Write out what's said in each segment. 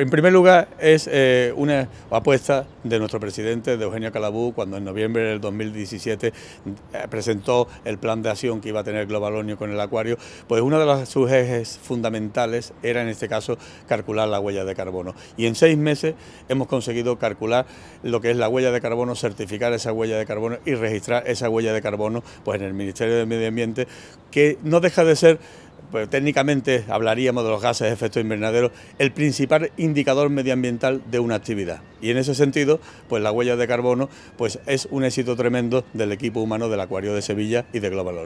En primer lugar, es eh, una apuesta de nuestro presidente, de Eugenio Calabú, cuando en noviembre del 2017 eh, presentó el plan de acción que iba a tener Globalonio con el acuario, pues uno de sus ejes fundamentales era en este caso calcular la huella de carbono. Y en seis meses hemos conseguido calcular lo que es la huella de carbono, certificar esa huella de carbono y registrar esa huella de carbono pues en el Ministerio de Medio Ambiente, que no deja de ser pues, técnicamente hablaríamos de los gases de efecto invernadero, el principal indicador medioambiental de una actividad. Y en ese sentido, pues la huella de carbono pues, es un éxito tremendo del equipo humano del Acuario de Sevilla y de Global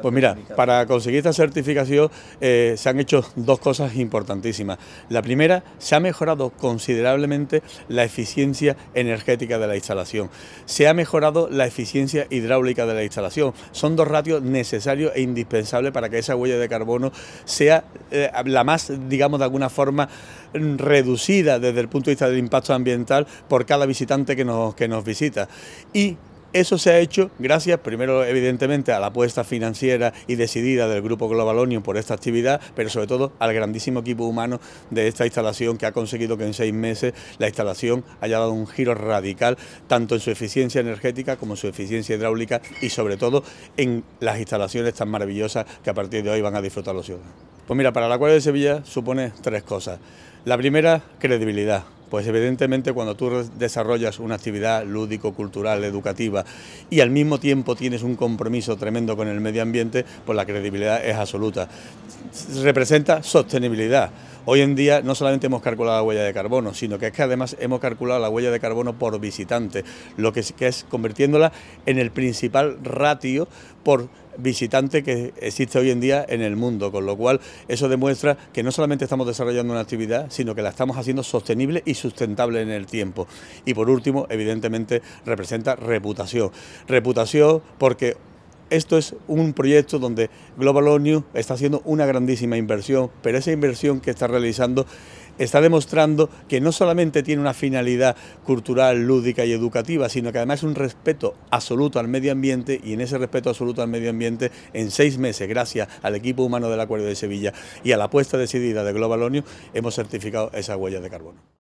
pues mira, para conseguir esta certificación eh, se han hecho dos cosas importantísimas. La primera, se ha mejorado considerablemente la eficiencia energética de la instalación. Se ha mejorado la eficiencia hidráulica de la instalación. Son dos ratios necesarios e indispensables para que esa huella de carbono sea eh, la más, digamos, de alguna forma reducida desde el punto de vista del impacto ambiental por cada visitante que nos, que nos visita. Y eso se ha hecho gracias, primero, evidentemente, a la apuesta financiera y decidida del Grupo Global por esta actividad, pero sobre todo al grandísimo equipo humano de esta instalación que ha conseguido que en seis meses la instalación haya dado un giro radical, tanto en su eficiencia energética como en su eficiencia hidráulica y, sobre todo, en las instalaciones tan maravillosas que a partir de hoy van a disfrutar los ciudadanos. Pues mira, para la Acuario de Sevilla supone tres cosas. La primera, credibilidad. Pues evidentemente cuando tú desarrollas una actividad lúdico-cultural, educativa y al mismo tiempo tienes un compromiso tremendo con el medio ambiente, pues la credibilidad es absoluta. Representa sostenibilidad. Hoy en día no solamente hemos calculado la huella de carbono, sino que es que además hemos calculado la huella de carbono por visitante, lo que es convirtiéndola en el principal ratio por visitante que existe hoy en día en el mundo, con lo cual eso demuestra que no solamente estamos desarrollando una actividad, sino que la estamos haciendo sostenible y sustentable en el tiempo. Y por último, evidentemente, representa reputación. Reputación porque esto es un proyecto donde Global Onu está haciendo una grandísima inversión, pero esa inversión que está realizando está demostrando que no solamente tiene una finalidad cultural, lúdica y educativa, sino que además es un respeto absoluto al medio ambiente y en ese respeto absoluto al medio ambiente, en seis meses, gracias al equipo humano del Acuerdo de Sevilla y a la apuesta decidida de Global Onu, hemos certificado esa huella de carbono.